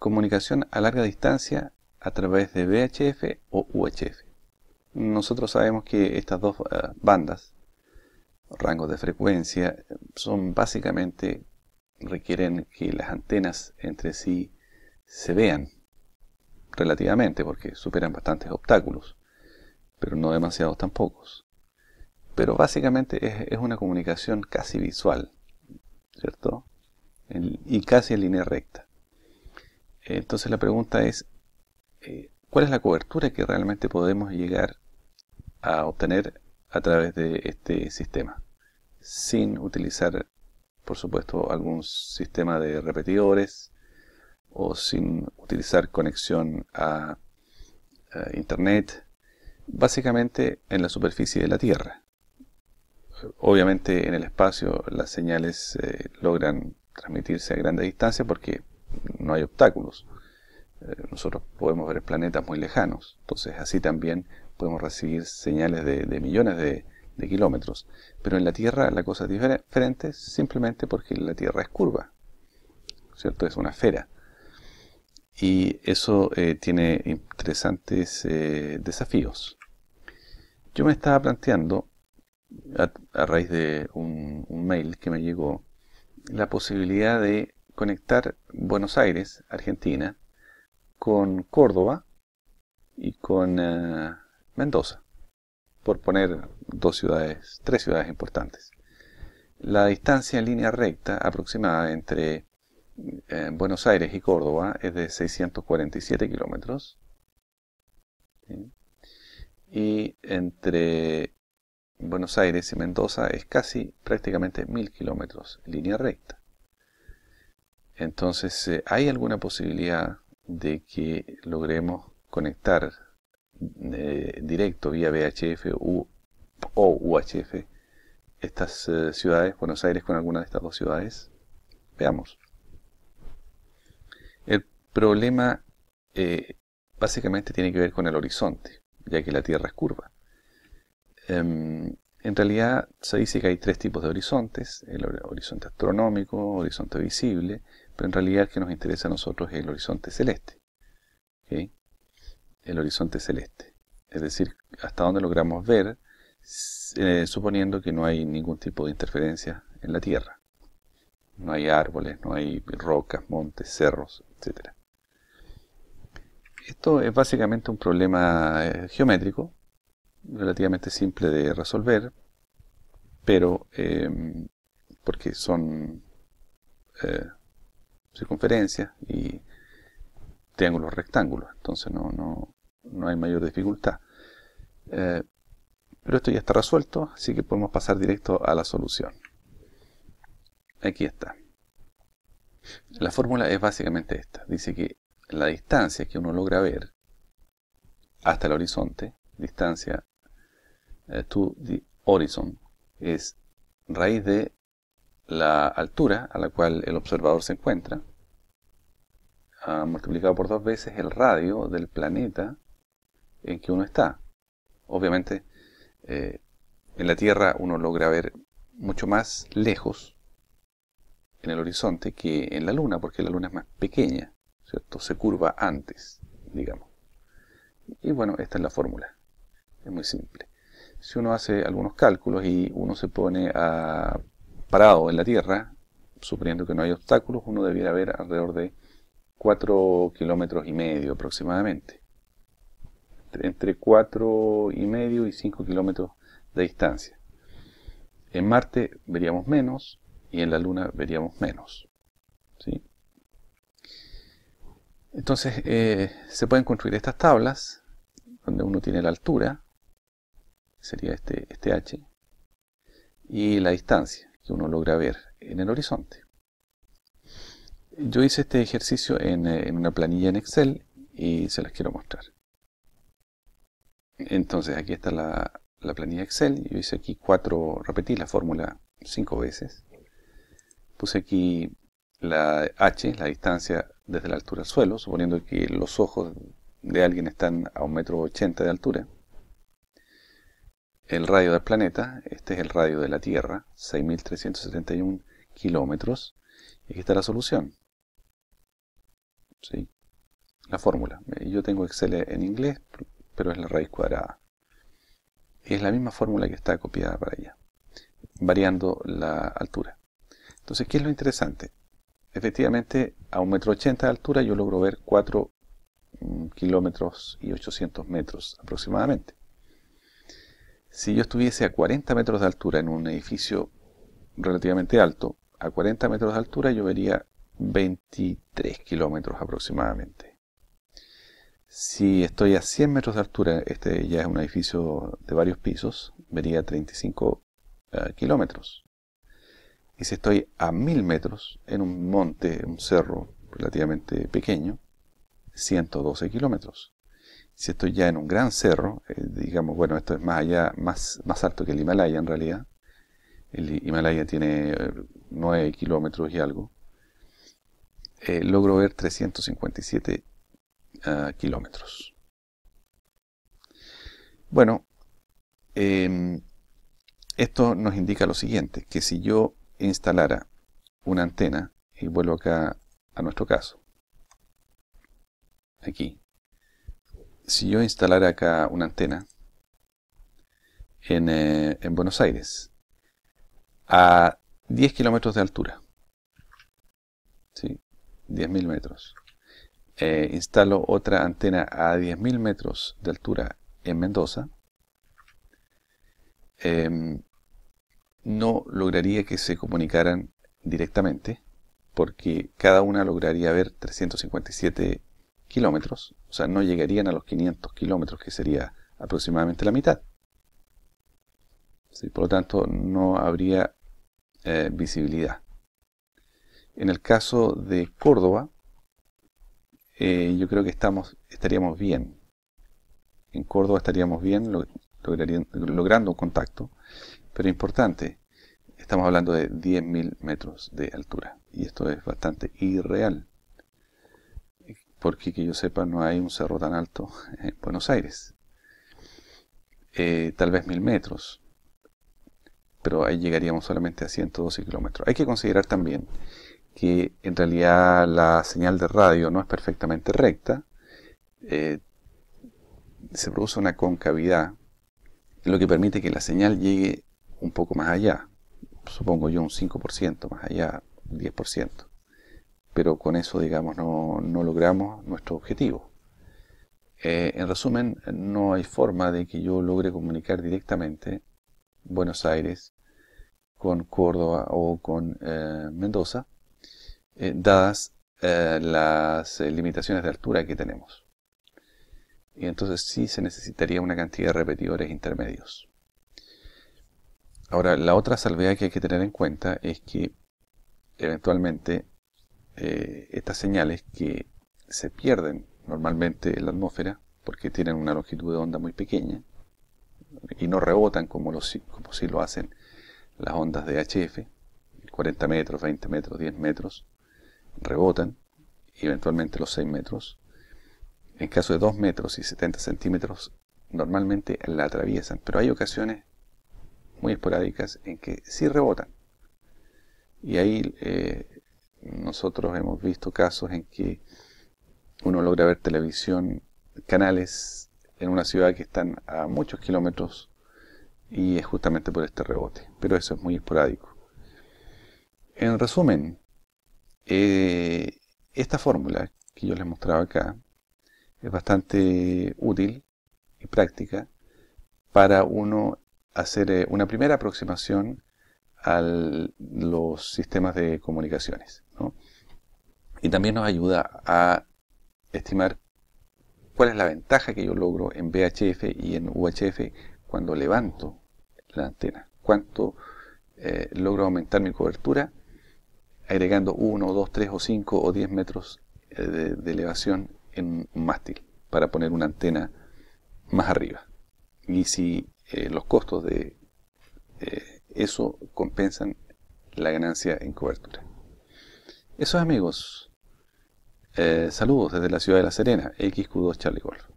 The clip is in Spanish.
comunicación a larga distancia a través de VHF o UHF. Nosotros sabemos que estas dos eh, bandas, rangos de frecuencia, son básicamente requieren que las antenas entre sí se vean relativamente porque superan bastantes obstáculos, pero no demasiados tampoco. Pero básicamente es, una comunicación casi visual, ¿cierto? y casi en línea recta. Entonces la pregunta es, eh, ¿cuál es la cobertura que realmente podemos llegar a obtener a través de este sistema? Sin utilizar, por supuesto, algún sistema de repetidores o sin utilizar conexión a, Internet, básicamente en la superficie de la Tierra. Obviamente en el espacio las señales eh, logran transmitirse a grande distancia porque no hay obstáculos. Eh, nosotros podemos ver planetas muy lejanos, entonces así también podemos recibir señales de, millones de, kilómetros. Pero en la Tierra la cosa es diferente simplemente porque la Tierra es curva, ¿cierto? Es una esfera. Y eso eh, tiene interesantes eh, desafíos. Yo me estaba planteando, a, raíz de un, mail que me llegó, la posibilidad de conectar Buenos Aires, Argentina, con Córdoba y con eh, Mendoza, por poner dos ciudades, tres ciudades importantes. La distancia en línea recta aproximada entre eh, Buenos Aires y Córdoba es de 647 kilómetros. Y entre Buenos Aires y Mendoza es casi prácticamente 1000 kilómetros, línea recta. Entonces, eh, ¿hay alguna posibilidad de que logremos conectar eh, directo vía VHF o UHF estas eh, ciudades, Buenos Aires con alguna de estas dos ciudades? Veamos. El problema básicamente tiene que ver con el horizonte, ya que la Tierra es curva. Em, en realidad se dice que hay tres tipos de horizontes, el horizonte astronómico, horizonte visible, pero en realidad que nos interesa a nosotros es el horizonte celeste. El horizonte celeste. Es decir, hasta dónde logramos ver, eh, suponiendo que no hay ningún tipo de interferencia en la Tierra. No hay árboles, no hay rocas, montes, cerros, etc. Esto es básicamente un problema eh, geométrico, relativamente simple de resolver, pero em, porque son eh, circunferencia y triángulos rectángulos, entonces no, no, hay mayor dificultad. Eh, pero esto ya está resuelto, así que podemos pasar directo a la solución. Aquí está. La fórmula es básicamente esta. Dice que la distancia que uno logra ver hasta el horizonte, distancia eh, to the horizon, es raíz de la altura a la cual el observador se encuentra, ha multiplicado por dos veces el radio del planeta en que uno está. Obviamente, eh, en la Tierra uno logra ver mucho más lejos en el horizonte que en la Luna, porque la Luna es más pequeña, ¿cierto? Se curva antes, digamos. Y bueno, esta es la fórmula. Es muy simple. Si uno hace algunos cálculos y uno se pone a parado en la Tierra, suponiendo que no hay obstáculos, uno debiera ver alrededor de 4 kilómetros y medio aproximadamente. Entre 4 y medio y 5 kilómetros de distancia. En Marte veríamos menos y en la Luna veríamos menos. Entonces eh, se pueden construir estas tablas donde uno tiene la altura, sería este, este h, y la distancia uno logra ver en el horizonte. Yo hice este ejercicio eh, en, una planilla en Excel y se las quiero mostrar. Entonces aquí está la, la planilla Excel. Yo hice aquí cuatro, repetí la fórmula cinco veces. Puse aquí la h, la distancia desde la altura al suelo, suponiendo que los ojos de alguien están a un metro ochenta de altura el radio del planeta, este es el radio de la Tierra, 6.371 kilómetros, y aquí está la solución. ¿Sí? La fórmula. Eh, yo tengo Excel en inglés, pero es la raíz cuadrada. y Es la misma fórmula que está copiada para allá, variando la altura. Entonces, ¿qué es lo interesante? Efectivamente, a 1,80 m de altura yo logro ver 4 mm, kilómetros y 800 metros aproximadamente. Si yo estuviese a 40 metros de altura en un edificio relativamente alto, a 40 metros de altura yo vería 23 kilómetros aproximadamente. Si estoy a 100 metros de altura, este ya es un edificio de varios pisos, vería 35 eh, kilómetros. Y si estoy a 1000 metros, en un monte, un cerro relativamente pequeño, 112 kilómetros si estoy ya en un gran cerro, eh, digamos, bueno, esto es más allá, más, más alto que el Himalaya en realidad. El Himalaya tiene 9 eh, kilómetros y algo. Eh, logro ver 357 ah, kilómetros. Bueno, em, esto nos indica lo siguiente, que si yo instalara una antena, y vuelvo acá a nuestro caso, aquí, si yo instalara acá una antena en, eh, Buenos Aires a 10 kilómetros de altura, 10.000 metros, eh, instalo otra antena a 10.000 metros de altura en Mendoza, em, no lograría que se comunicaran directamente, porque cada una lograría ver 357 kilómetros, o sea, no llegarían a los 500 kilómetros, que sería aproximadamente la mitad. por lo tanto, no habría eh, visibilidad. En el caso de Córdoba, eh, yo creo que estamos, estaríamos bien. En Córdoba estaríamos bien, logrando un contacto. Pero importante, estamos hablando de 10.000 metros de altura. Y esto es bastante irreal porque que yo sepa no hay un cerro tan alto en Buenos Aires. Eh, tal vez mil metros, pero ahí llegaríamos solamente a 112 kilómetros. Hay que considerar también que en realidad la señal de radio no es perfectamente recta, eh, se produce una concavidad, lo que permite que la señal llegue un poco más allá, supongo yo un 5% más allá, 10% pero con eso, digamos, no, logramos nuestro objetivo. Eh, en resumen, no hay forma de que yo logre comunicar directamente Buenos Aires con Córdoba o con eh, Mendoza, eh, dadas las limitaciones de altura que tenemos. Y entonces sí se necesitaría una cantidad de repetidores intermedios. Ahora, la otra salvedad que hay que tener en cuenta es que eventualmente eh, estas señales que se pierden normalmente en la atmósfera porque tienen una longitud de onda muy pequeña y no rebotan como, los, como si lo hacen las ondas de HF, 40 metros, 20 metros, 10 metros, rebotan eventualmente los 6 metros. En caso de 2 metros y 70 centímetros, normalmente la atraviesan, pero hay ocasiones muy esporádicas en que sí rebotan. Y ahí eh, nosotros hemos visto casos en que uno logra ver televisión, canales en una ciudad que están a muchos kilómetros y es justamente por este rebote, pero eso es muy esporádico. En resumen, eh, esta fórmula que yo les mostraba acá es bastante útil y práctica para uno hacer eh, una primera aproximación a los sistemas de comunicaciones. Y también nos ayuda a estimar cuál es la ventaja que yo logro en VHF y en UHF cuando levanto la antena. Cuánto eh, logro aumentar mi cobertura agregando 1, 2, 3 o 5 o 10 metros eh, de, elevación en un mástil para poner una antena más arriba. Y si eh, los costos de eso compensan la ganancia en cobertura. Esos amigos. Eh, saludos desde la ciudad de La Serena, XQ2 Charlie